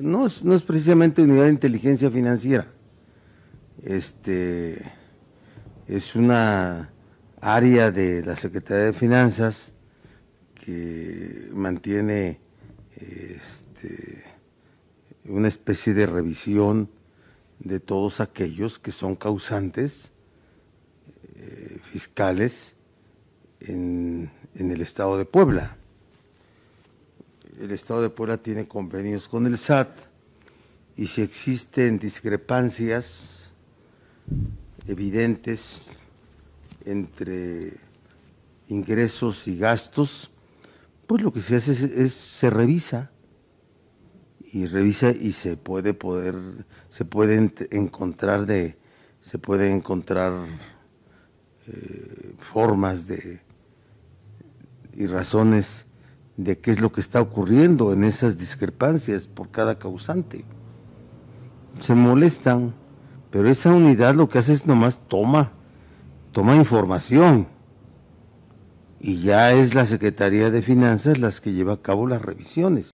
no es, precisamente unidad de inteligencia financiera. Este, es una área de la Secretaría de Finanzas que mantiene este, una especie de revisión de todos aquellos que son causantes eh, fiscales en el estado de Puebla el Estado de Puebla tiene convenios con el SAT y si existen discrepancias evidentes entre ingresos y gastos, pues lo que se hace es, se revisa y revisa y se puede poder se pueden encontrar de se encontrar eh, formas de y razones de qué es lo que está ocurriendo en esas discrepancias por cada causante. Se molestan, pero esa unidad lo que hace es nomás toma, toma información. Y ya es la Secretaría de Finanzas las que lleva a cabo las revisiones.